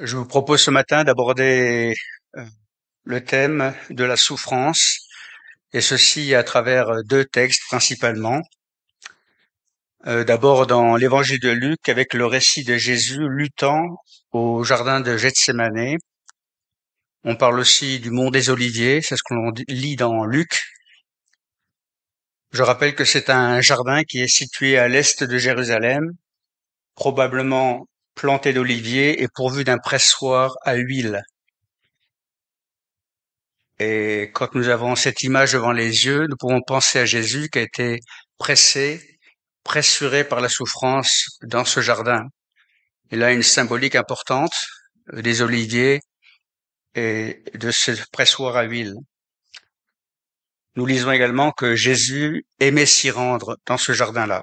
Je vous propose ce matin d'aborder euh, le thème de la souffrance, et ceci à travers euh, deux textes principalement. Euh, d'abord dans l'évangile de Luc avec le récit de Jésus luttant au jardin de Gethsemane. On parle aussi du mont des Oliviers, c'est ce que l'on lit dans Luc. Je rappelle que c'est un jardin qui est situé à l'est de Jérusalem, probablement planté d'oliviers et pourvu d'un pressoir à huile. Et quand nous avons cette image devant les yeux, nous pouvons penser à Jésus qui a été pressé, pressuré par la souffrance dans ce jardin. Il a une symbolique importante des oliviers et de ce pressoir à huile. Nous lisons également que Jésus aimait s'y rendre dans ce jardin-là.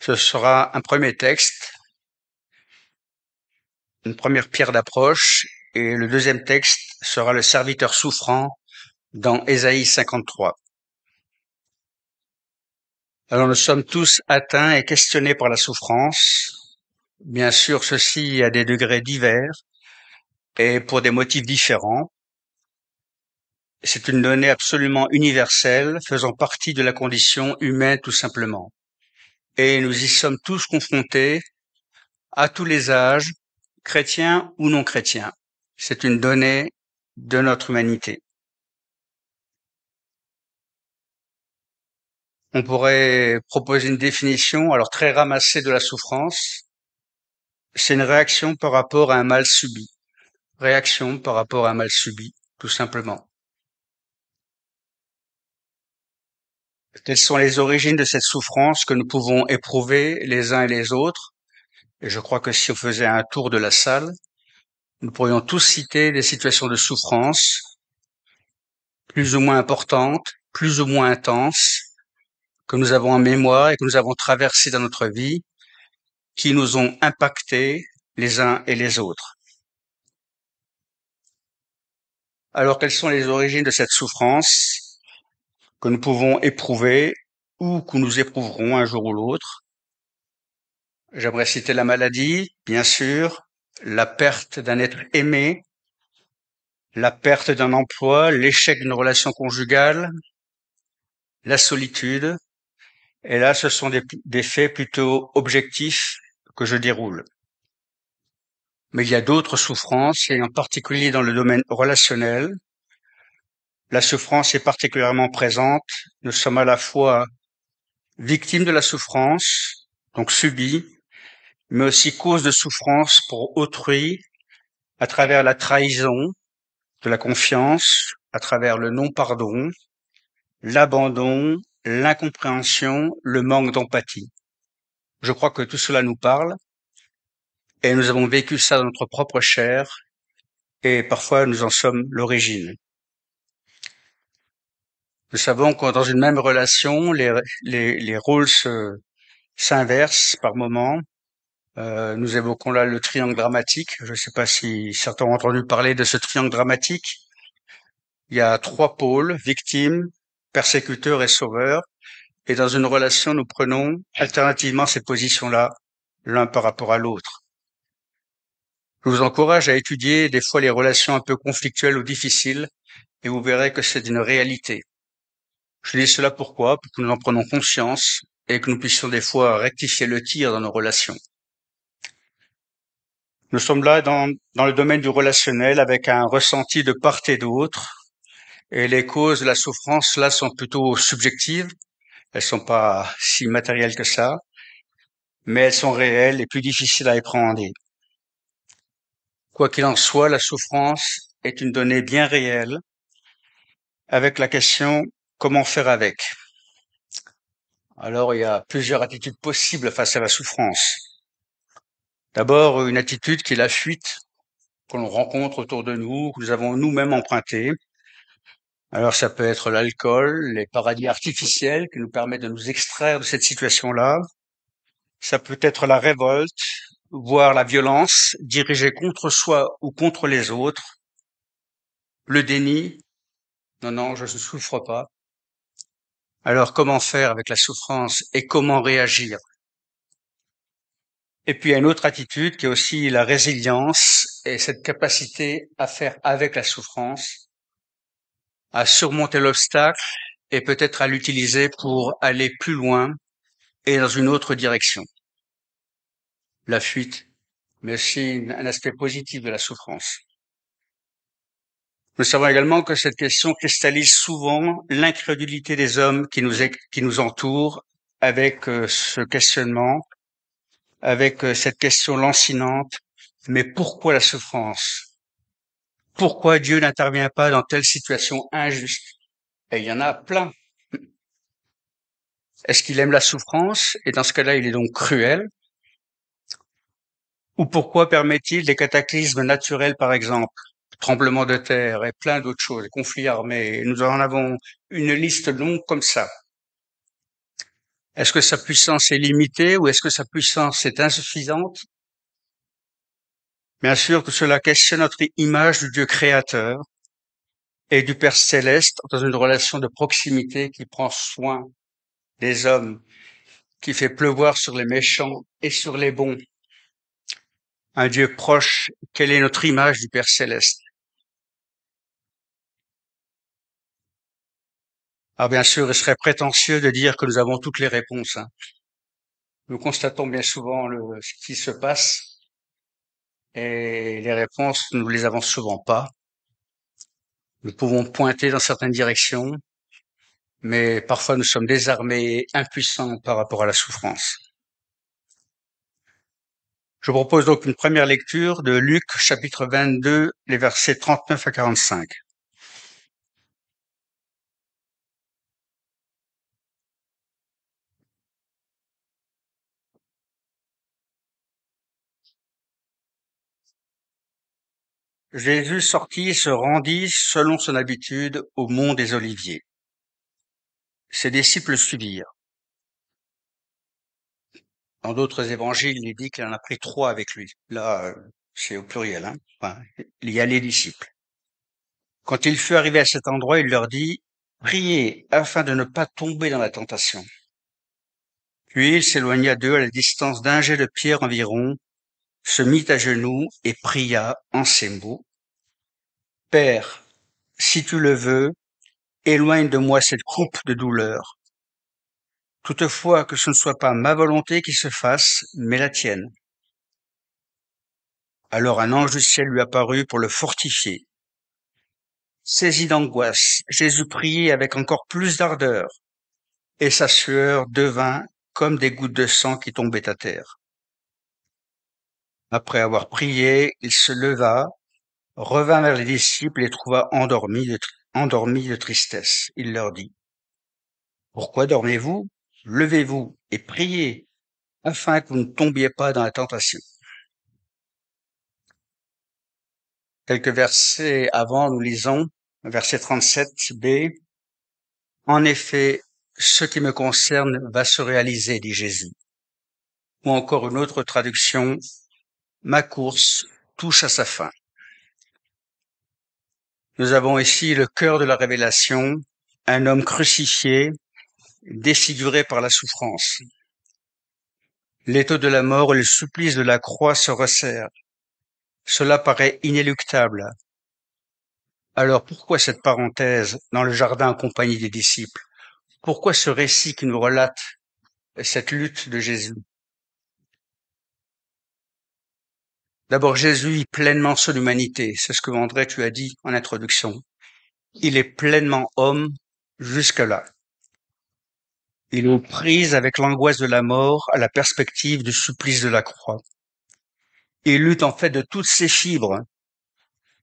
Ce sera un premier texte une première pierre d'approche et le deuxième texte sera le serviteur souffrant dans Ésaïe 53. Alors nous sommes tous atteints et questionnés par la souffrance. Bien sûr, ceci à des degrés divers et pour des motifs différents. C'est une donnée absolument universelle, faisant partie de la condition humaine tout simplement. Et nous y sommes tous confrontés, à tous les âges, Chrétien ou non chrétien, C'est une donnée de notre humanité. On pourrait proposer une définition, alors très ramassée de la souffrance. C'est une réaction par rapport à un mal subi. Réaction par rapport à un mal subi, tout simplement. Quelles sont les origines de cette souffrance que nous pouvons éprouver les uns et les autres et je crois que si on faisait un tour de la salle, nous pourrions tous citer des situations de souffrance, plus ou moins importantes, plus ou moins intenses, que nous avons en mémoire et que nous avons traversées dans notre vie, qui nous ont impactés les uns et les autres. Alors quelles sont les origines de cette souffrance que nous pouvons éprouver ou que nous éprouverons un jour ou l'autre J'aimerais citer la maladie, bien sûr, la perte d'un être aimé, la perte d'un emploi, l'échec d'une relation conjugale, la solitude. Et là, ce sont des, faits plutôt objectifs que je déroule. Mais il y a d'autres souffrances, et en particulier dans le domaine relationnel. La souffrance est particulièrement présente. Nous sommes à la fois victimes de la souffrance, donc subis, mais aussi cause de souffrance pour autrui à travers la trahison, de la confiance, à travers le non-pardon, l'abandon, l'incompréhension, le manque d'empathie. Je crois que tout cela nous parle et nous avons vécu ça dans notre propre chair et parfois nous en sommes l'origine. Nous savons que dans une même relation, les, rôles s'inversent par moments euh, nous évoquons là le triangle dramatique. Je ne sais pas si certains ont entendu parler de ce triangle dramatique. Il y a trois pôles, victime, persécuteur et sauveur. Et dans une relation, nous prenons alternativement ces positions-là, l'un par rapport à l'autre. Je vous encourage à étudier des fois les relations un peu conflictuelles ou difficiles, et vous verrez que c'est une réalité. Je dis cela pourquoi Pour que nous en prenons conscience et que nous puissions des fois rectifier le tir dans nos relations. Nous sommes là dans, le domaine du relationnel avec un ressenti de part et d'autre. Et les causes de la souffrance, là, sont plutôt subjectives. Elles sont pas si matérielles que ça, mais elles sont réelles et plus difficiles à appréhender. Quoi qu'il en soit, la souffrance est une donnée bien réelle avec la question comment faire avec. Alors, il y a plusieurs attitudes possibles face à la souffrance. D'abord, une attitude qui est la fuite que l'on rencontre autour de nous, que nous avons nous-mêmes empruntée. Alors ça peut être l'alcool, les paradis artificiels qui nous permettent de nous extraire de cette situation-là. Ça peut être la révolte, voire la violence dirigée contre soi ou contre les autres. Le déni. Non, non, je ne souffre pas. Alors comment faire avec la souffrance et comment réagir et puis il y a une autre attitude qui est aussi la résilience et cette capacité à faire avec la souffrance, à surmonter l'obstacle et peut-être à l'utiliser pour aller plus loin et dans une autre direction. La fuite, mais aussi un aspect positif de la souffrance. Nous savons également que cette question cristallise souvent l'incrédulité des hommes qui nous, qui nous entourent avec euh, ce questionnement avec euh, cette question lancinante, mais pourquoi la souffrance Pourquoi Dieu n'intervient pas dans telle situation injuste Et il y en a plein. Est-ce qu'il aime la souffrance Et dans ce cas-là, il est donc cruel. Ou pourquoi permet-il des cataclysmes naturels, par exemple Tremblements de terre et plein d'autres choses, conflits armés. Nous en avons une liste longue comme ça. Est-ce que sa puissance est limitée ou est-ce que sa puissance est insuffisante Bien sûr, que cela questionne notre image du Dieu créateur et du Père céleste dans une relation de proximité qui prend soin des hommes, qui fait pleuvoir sur les méchants et sur les bons. Un Dieu proche, quelle est notre image du Père céleste Alors ah, bien sûr, il serait prétentieux de dire que nous avons toutes les réponses. Hein. Nous constatons bien souvent ce qui se passe et les réponses, nous les avons souvent pas. Nous pouvons pointer dans certaines directions, mais parfois nous sommes désarmés et impuissants par rapport à la souffrance. Je propose donc une première lecture de Luc chapitre 22, les versets 39 à 45. Jésus sortit et se rendit, selon son habitude, au mont des Oliviers. Ses disciples suivirent. Dans d'autres évangiles, il dit qu'il en a pris trois avec lui. Là, c'est au pluriel. Hein il y a les disciples. Quand il fut arrivé à cet endroit, il leur dit, Priez afin de ne pas tomber dans la tentation. Puis il s'éloigna d'eux à la distance d'un jet de pierre environ se mit à genoux et pria en ces mots. Père, si tu le veux, éloigne de moi cette coupe de douleur. Toutefois, que ce ne soit pas ma volonté qui se fasse, mais la tienne. Alors un ange du ciel lui apparut pour le fortifier. Saisi d'angoisse, Jésus priait avec encore plus d'ardeur, et sa sueur devint comme des gouttes de sang qui tombaient à terre. Après avoir prié, il se leva, revint vers les disciples et trouva endormis de, endormis de tristesse. Il leur dit, Pourquoi dormez-vous Levez-vous et priez afin que vous ne tombiez pas dans la tentation. Quelques versets avant, nous lisons verset 37b. En effet, ce qui me concerne va se réaliser, dit Jésus. Ou encore une autre traduction, ma course touche à sa fin. Nous avons ici le cœur de la révélation, un homme crucifié, défiguré par la souffrance. L'étau de la mort et le supplice de la croix se resserrent. Cela paraît inéluctable. Alors pourquoi cette parenthèse dans le jardin en compagnie des disciples Pourquoi ce récit qui nous relate cette lutte de Jésus D'abord, Jésus est pleinement son humanité. C'est ce que André, tu as dit en introduction. Il est pleinement homme jusque-là. Il est aux avec l'angoisse de la mort à la perspective du supplice de la croix. Il lutte en fait de toutes ses fibres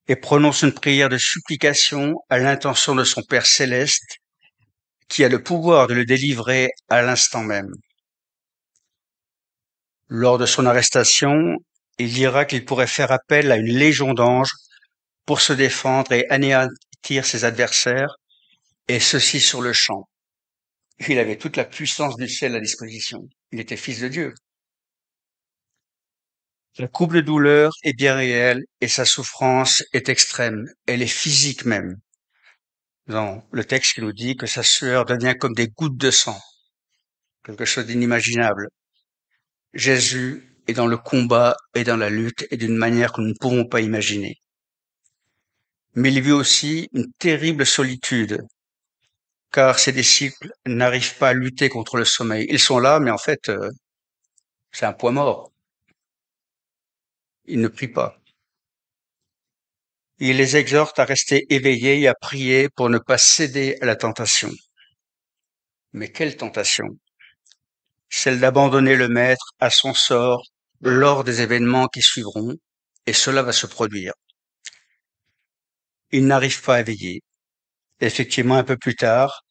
et prononce une prière de supplication à l'intention de son Père céleste qui a le pouvoir de le délivrer à l'instant même. Lors de son arrestation, il dira qu'il pourrait faire appel à une légion d'anges pour se défendre et anéantir ses adversaires, et ceci sur le champ. Il avait toute la puissance du ciel à disposition. Il était fils de Dieu. La coupe de douleur est bien réelle et sa souffrance est extrême. Elle est physique même. Dans le texte qui nous dit que sa sueur devient comme des gouttes de sang. Quelque chose d'inimaginable. Jésus et dans le combat et dans la lutte et d'une manière que nous ne pouvons pas imaginer. Mais il vit aussi une terrible solitude, car ses disciples n'arrivent pas à lutter contre le sommeil. Ils sont là, mais en fait, euh, c'est un poids mort. Il ne prie pas. Il les exhorte à rester éveillés et à prier pour ne pas céder à la tentation. Mais quelle tentation Celle d'abandonner le Maître à son sort lors des événements qui suivront, et cela va se produire. Il n'arrive pas à veiller. Effectivement, un peu plus tard,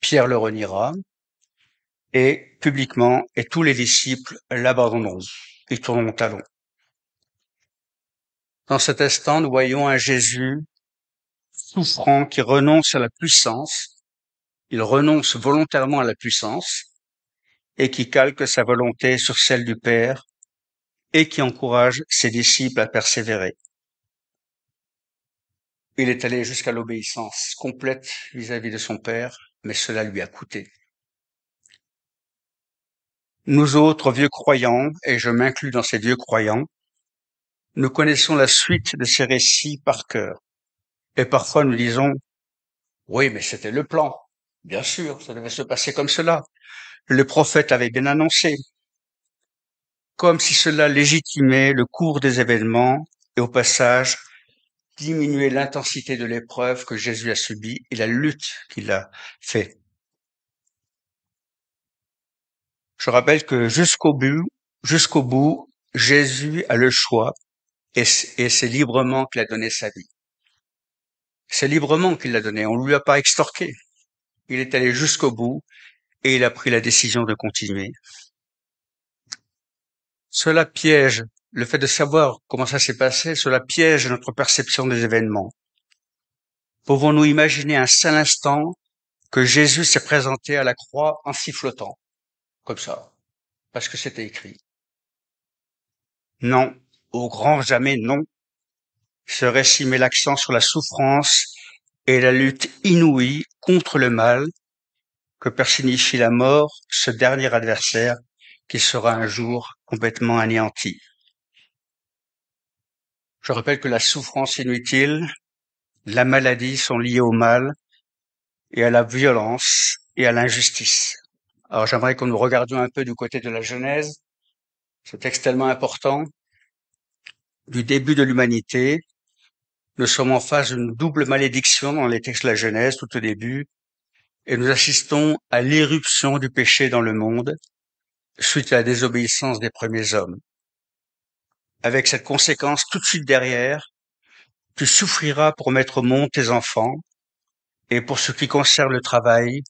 Pierre le reniera, et publiquement, et tous les disciples l'abandonneront. Ils tourneront à talon. Dans cet instant, nous voyons un Jésus souffrant qui renonce à la puissance. Il renonce volontairement à la puissance et qui calque sa volonté sur celle du Père et qui encourage ses disciples à persévérer. Il est allé jusqu'à l'obéissance complète vis-à-vis de son Père, mais cela lui a coûté. Nous autres vieux croyants, et je m'inclus dans ces vieux croyants, nous connaissons la suite de ces récits par cœur. Et parfois nous disons, oui, mais c'était le plan. Bien sûr, ça devait se passer comme cela. Le prophète avait bien annoncé comme si cela légitimait le cours des événements et au passage diminuait l'intensité de l'épreuve que Jésus a subie et la lutte qu'il a faite. Je rappelle que jusqu'au bout, jusqu'au bout, Jésus a le choix et c'est librement qu'il a donné sa vie. C'est librement qu'il l'a donné. On ne lui a pas extorqué. Il est allé jusqu'au bout et il a pris la décision de continuer. Cela piège, le fait de savoir comment ça s'est passé, cela piège notre perception des événements. Pouvons-nous imaginer un seul instant que Jésus s'est présenté à la croix en sifflotant, comme ça, parce que c'était écrit Non, au grand jamais non. Ce récit met l'accent sur la souffrance et la lutte inouïe contre le mal que personnifie la mort, ce dernier adversaire qui sera un jour complètement anéanti. Je rappelle que la souffrance inutile, la maladie sont liées au mal et à la violence et à l'injustice. Alors j'aimerais que nous regardions un peu du côté de la Genèse, ce texte tellement important, du début de l'humanité. Nous sommes en face d'une double malédiction dans les textes de la Genèse tout au début, et nous assistons à l'éruption du péché dans le monde, suite à la désobéissance des premiers hommes. Avec cette conséquence tout de suite derrière, tu souffriras pour mettre au monde tes enfants, et pour ce qui concerne le travail,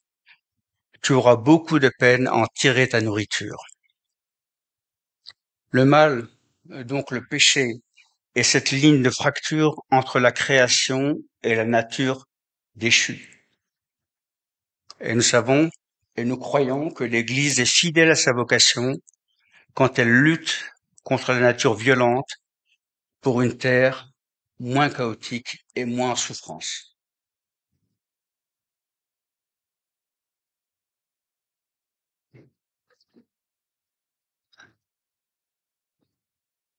tu auras beaucoup de peine à en tirer ta nourriture. Le mal, euh, donc le péché, est cette ligne de fracture entre la création et la nature déchue. Et nous savons et nous croyons que l'Église est fidèle à sa vocation quand elle lutte contre la nature violente pour une terre moins chaotique et moins en souffrance.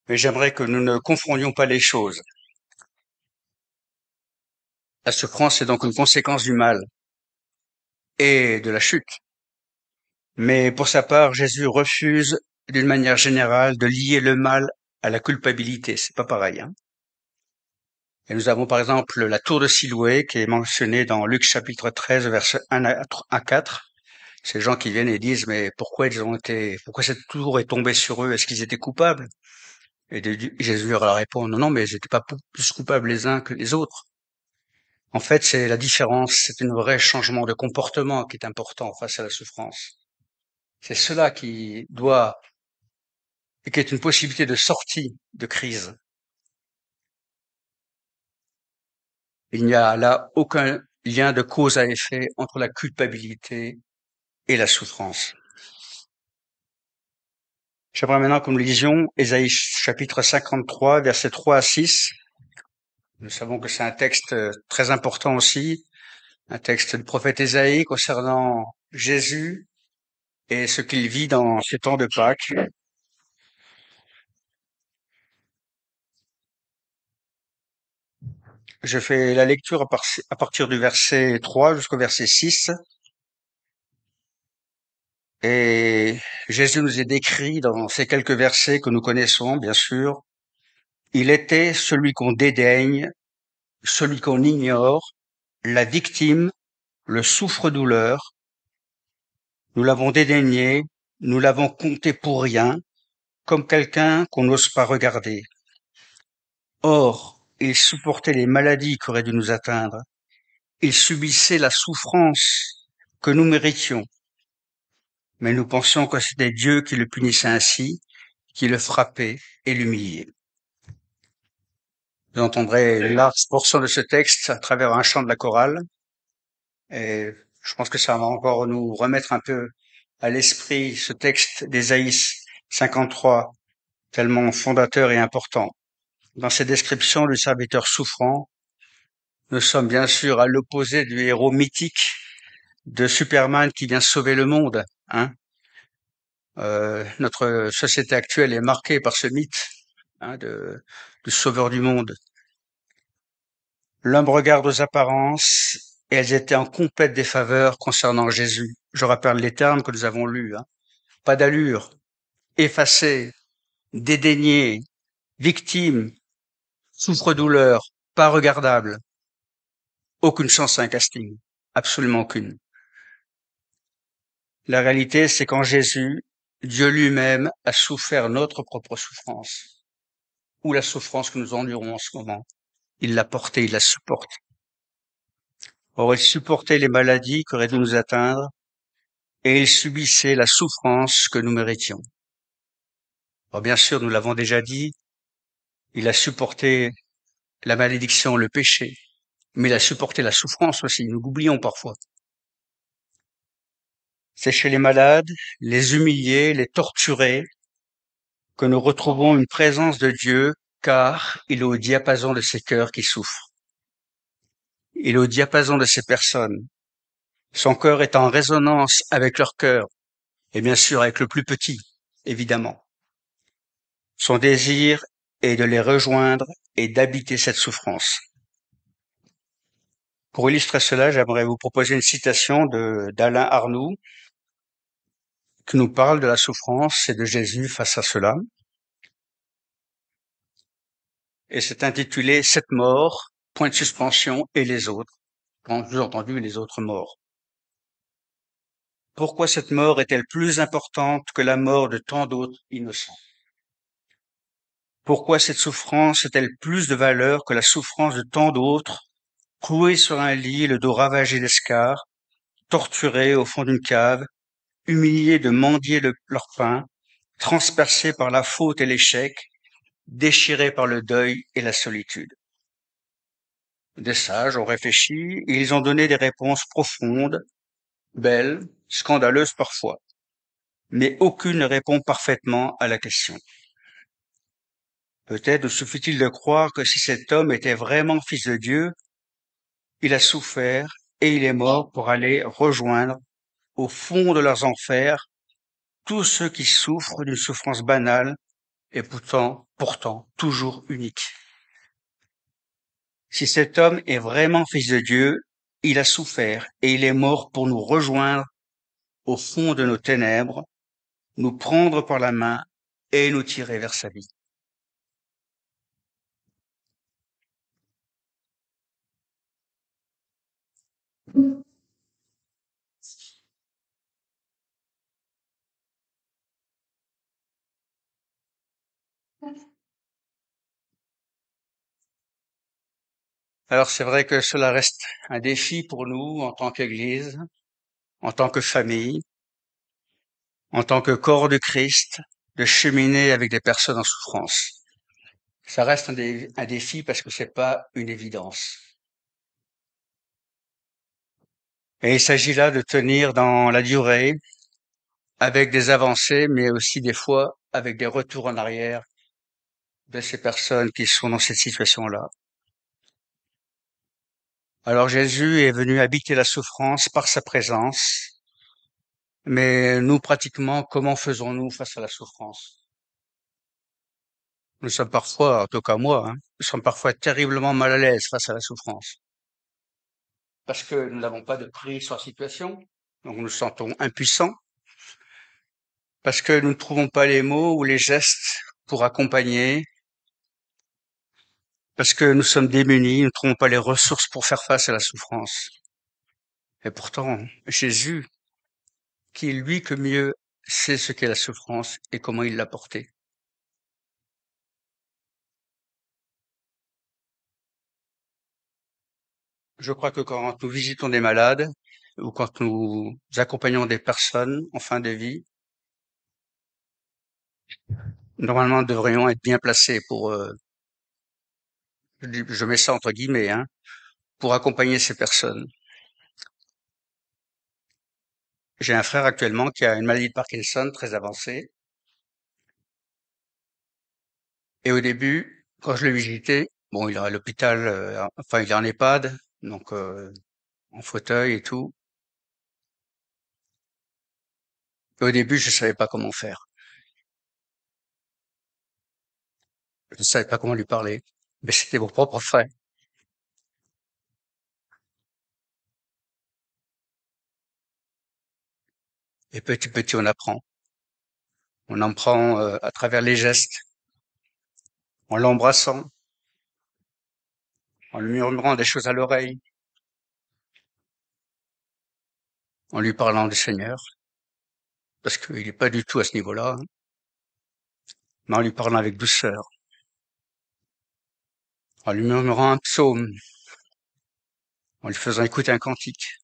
Mais j'aimerais que nous ne confondions pas les choses. La souffrance est donc une conséquence du mal et de la chute. Mais pour sa part, Jésus refuse d'une manière générale de lier le mal à la culpabilité. C'est pas pareil. Hein. et nous avons par exemple la tour de Siloué qui est mentionnée dans Luc chapitre 13 verset 1 à 4. Ces gens qui viennent et disent mais pourquoi ils ont été pourquoi cette tour est tombée sur eux Est-ce qu'ils étaient coupables Et Jésus leur répond non non mais ils n'étaient pas plus coupables les uns que les autres. En fait, c'est la différence, c'est un vrai changement de comportement qui est important face à la souffrance. C'est cela qui doit et qui est une possibilité de sortie de crise. Il n'y a là aucun lien de cause à effet entre la culpabilité et la souffrance. J'apprends maintenant comme nous lisions Ésaïe chapitre 53, versets 3 à 6. Nous savons que c'est un texte euh, très important aussi, un texte du prophète Ésaïe concernant Jésus, et ce qu'il vit dans ce temps de Pâques. Je fais la lecture à, partir du verset 3 jusqu'au verset 6. Et Jésus nous est décrit dans ces quelques versets que nous connaissons, bien sûr. Il était celui qu'on dédaigne, celui qu'on ignore, la victime, le souffre-douleur, nous l'avons dédaigné, nous l'avons compté pour rien, comme quelqu'un qu'on n'ose pas regarder. Or, il supportait les maladies qui auraient dû nous atteindre. Il subissait la souffrance que nous méritions. Mais nous pensions que c'était Dieu qui le punissait ainsi, qui le frappait et l'humiliait. Vous entendrez une large portion de ce texte à travers un chant de la chorale. Et je pense que ça va encore nous remettre un peu à l'esprit ce texte d'Ésaïs 53, tellement fondateur et important. Dans ses descriptions du serviteur souffrant, nous sommes bien sûr à l'opposé du héros mythique de Superman qui vient sauver le monde. Hein euh, notre société actuelle est marquée par ce mythe hein, de, du sauveur du monde. L'homme regarde aux apparences et elles étaient en complète défaveur concernant Jésus. Je rappelle les termes que nous avons lus. Hein. Pas d'allure, effacé, dédaigné, victime, souffre-douleur, pas regardable. Aucune chance à un casting, absolument aucune. La réalité, c'est qu'en Jésus, Dieu lui-même a souffert notre propre souffrance, ou la souffrance que nous endurons en ce moment. Il l'a portée, il la supporte aurait supporté les maladies qui auraient dû nous atteindre, et il subissait la souffrance que nous méritions. Alors bien sûr, nous l'avons déjà dit, il a supporté la malédiction, le péché, mais il a supporté la souffrance aussi, nous l'oublions parfois. C'est chez les malades, les humiliés, les torturés, que nous retrouvons une présence de Dieu, car il est au diapason de ces cœurs qui souffrent. Il est au diapason de ces personnes. Son cœur est en résonance avec leur cœur, et bien sûr avec le plus petit, évidemment. Son désir est de les rejoindre et d'habiter cette souffrance. Pour illustrer cela, j'aimerais vous proposer une citation d'Alain Arnoux qui nous parle de la souffrance et de Jésus face à cela. Et c'est intitulé Cette mort point de suspension et les autres, quand j'ai entendu les autres morts. Pourquoi cette mort est-elle plus importante que la mort de tant d'autres innocents Pourquoi cette souffrance est-elle plus de valeur que la souffrance de tant d'autres, cloués sur un lit, le dos ravagé d'escar, torturés au fond d'une cave, humiliés de mendier leur pain, transpercés par la faute et l'échec, déchirés par le deuil et la solitude des sages ont réfléchi ils ont donné des réponses profondes, belles, scandaleuses parfois. Mais aucune ne répond parfaitement à la question. Peut-être suffit-il de croire que si cet homme était vraiment fils de Dieu, il a souffert et il est mort pour aller rejoindre au fond de leurs enfers tous ceux qui souffrent d'une souffrance banale et pourtant, pourtant toujours unique. Si cet homme est vraiment fils de Dieu, il a souffert et il est mort pour nous rejoindre au fond de nos ténèbres, nous prendre par la main et nous tirer vers sa vie. Alors c'est vrai que cela reste un défi pour nous en tant qu'Église, en tant que famille, en tant que corps du Christ, de cheminer avec des personnes en souffrance. Ça reste un, défi parce que c'est pas une évidence. Et il s'agit là de tenir dans la durée, avec des avancées, mais aussi des fois avec des retours en arrière de ces personnes qui sont dans cette situation-là. Alors Jésus est venu habiter la souffrance par sa présence, mais nous pratiquement, comment faisons-nous face à la souffrance Nous sommes parfois, en tout cas moi, hein, nous sommes parfois terriblement mal à l'aise face à la souffrance, parce que nous n'avons pas de prise sur la situation, donc nous nous sentons impuissants, parce que nous ne trouvons pas les mots ou les gestes pour accompagner parce que nous sommes démunis, nous ne trouvons pas les ressources pour faire face à la souffrance. Et pourtant, Jésus, qui est lui que mieux sait ce qu'est la souffrance et comment il l'a portée. Je crois que quand nous visitons des malades ou quand nous accompagnons des personnes en fin de vie, normalement nous devrions être bien placés pour euh, je mets ça entre guillemets, hein, pour accompagner ces personnes. J'ai un frère actuellement qui a une maladie de Parkinson très avancée. Et au début, quand je l'ai visité, bon, il est à l'hôpital, euh, enfin, il est en EHPAD, donc euh, en fauteuil et tout. au début, je ne savais pas comment faire. Je ne savais pas comment lui parler. Mais c'était vos propres frères. Et petit petit, on apprend. On en prend euh, à travers les gestes, en l'embrassant, en lui murmurant des choses à l'oreille, en lui parlant du Seigneur, parce qu'il n'est pas du tout à ce niveau-là, hein. mais en lui parlant avec douceur, en lui murmurant un psaume, en lui faisant écouter un cantique.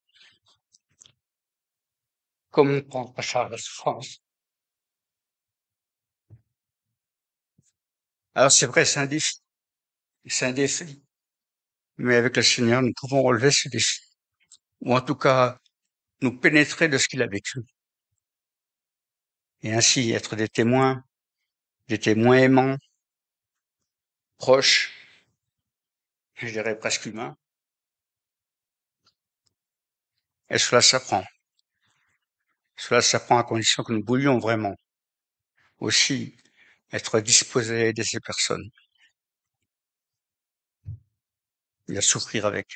Comment prendre à charge la souffrance Alors c'est vrai, c'est un défi. C'est un défi. Mais avec le Seigneur, nous pouvons relever ce défi. Ou en tout cas, nous pénétrer de ce qu'il a vécu. Et ainsi être des témoins, des témoins aimants, proches, je dirais presque humain. Et cela s'apprend. Cela s'apprend à condition que nous voulions vraiment aussi être disposés à aider ces personnes et à souffrir avec.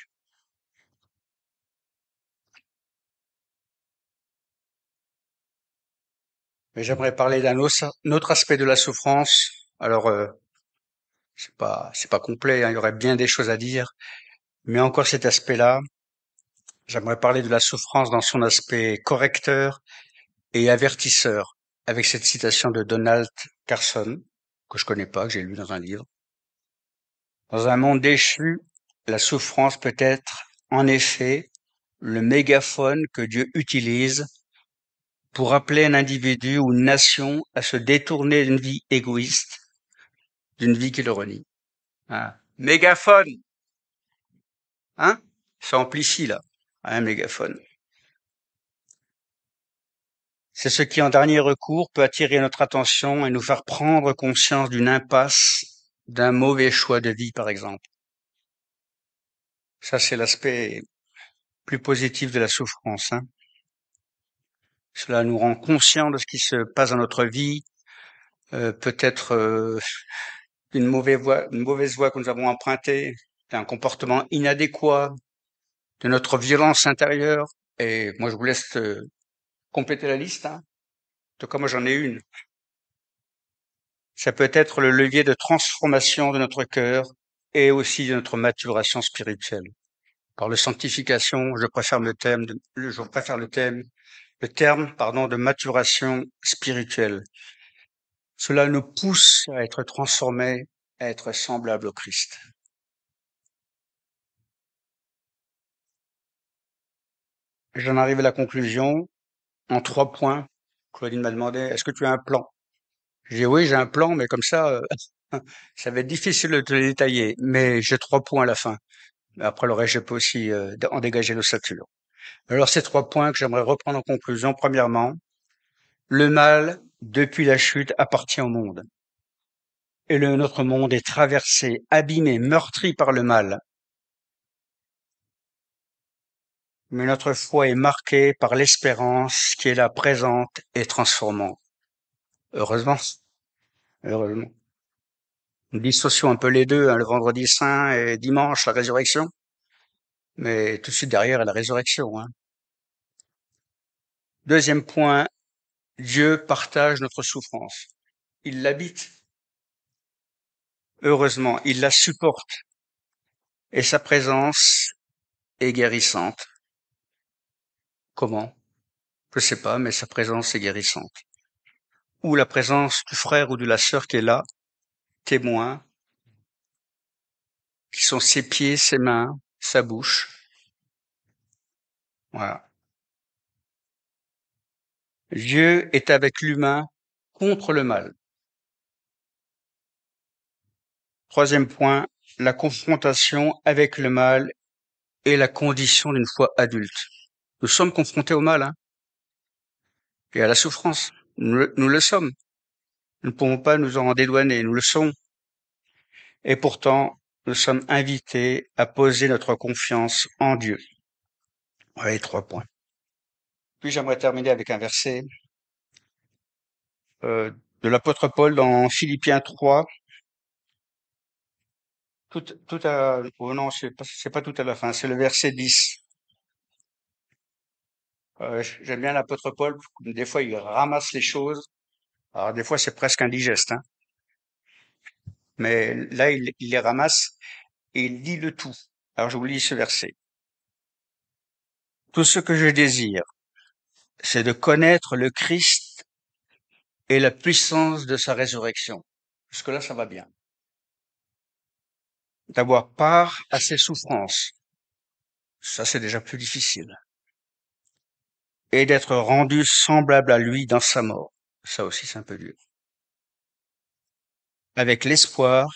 Mais j'aimerais parler d'un autre aspect de la souffrance. Alors, euh, c'est pas c'est pas complet. Hein, il y aurait bien des choses à dire, mais encore cet aspect-là. J'aimerais parler de la souffrance dans son aspect correcteur et avertisseur, avec cette citation de Donald Carson que je connais pas, que j'ai lu dans un livre. Dans un monde déchu, la souffrance peut être, en effet, le mégaphone que Dieu utilise pour appeler un individu ou une nation à se détourner d'une vie égoïste d'une vie qui le renie. Un ah. Mégaphone. Hein Ça amplifie là, un mégaphone. C'est ce qui, en dernier recours, peut attirer notre attention et nous faire prendre conscience d'une impasse, d'un mauvais choix de vie, par exemple. Ça, c'est l'aspect plus positif de la souffrance. Hein. Cela nous rend conscients de ce qui se passe dans notre vie, euh, peut-être euh, d'une mauvaise voie, une mauvaise voie que nous avons empruntée, d'un comportement inadéquat, de notre violence intérieure. Et moi, je vous laisse euh, compléter la liste. Hein. En tout cas, moi, j'en ai une. Ça peut être le levier de transformation de notre cœur et aussi de notre maturation spirituelle. Par le sanctification, je préfère le thème, je préfère le thème, le terme, pardon, de maturation spirituelle. Cela nous pousse à être transformés, à être semblables au Christ. J'en arrive à la conclusion en trois points. Claudine m'a demandé, est-ce que tu as un plan J'ai dit oui, j'ai un plan, mais comme ça, euh, ça va être difficile de te le détailler. Mais j'ai trois points à la fin. Après le reste, je peux aussi euh, en dégager nos l'ossature. Alors ces trois points que j'aimerais reprendre en conclusion. Premièrement, le mal depuis la chute, appartient au monde. Et le, notre monde est traversé, abîmé, meurtri par le mal. Mais notre foi est marquée par l'espérance qui est là présente et transformante. Heureusement. Heureusement. Nous dissocions un peu les deux, hein, le vendredi saint et dimanche, la résurrection. Mais tout de suite derrière, la résurrection. Hein. Deuxième point, Dieu partage notre souffrance. Il l'habite. Heureusement, il la supporte. Et sa présence est guérissante. Comment Je ne sais pas, mais sa présence est guérissante. Ou la présence du frère ou de la sœur qui est là, témoin, qui sont ses pieds, ses mains, sa bouche. Voilà. Dieu est avec l'humain contre le mal. Troisième point, la confrontation avec le mal est la condition d'une foi adulte. Nous sommes confrontés au mal hein, et à la souffrance. Nous le, sommes. Nous ne pouvons pas nous en dédouaner, nous le sommes. Et pourtant, nous sommes invités à poser notre confiance en Dieu. Voilà les trois points. Puis j'aimerais terminer avec un verset euh, de l'apôtre Paul dans Philippiens 3. Tout, à, oh non, c'est pas, tout à la fin, c'est le verset 10. Euh, j'aime bien l'apôtre Paul, des fois il ramasse les choses. Alors des fois c'est presque indigeste, hein. Mais là il, il les ramasse et il dit le tout. Alors je vous lis ce verset. Tout ce que je désire, c'est de connaître le Christ et la puissance de sa résurrection. que là ça va bien. D'avoir part à ses souffrances, ça c'est déjà plus difficile. Et d'être rendu semblable à lui dans sa mort, ça aussi c'est un peu dur. Avec l'espoir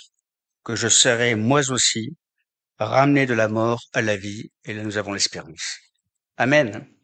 que je serai moi aussi ramené de la mort à la vie, et là nous avons l'espérance. Amen.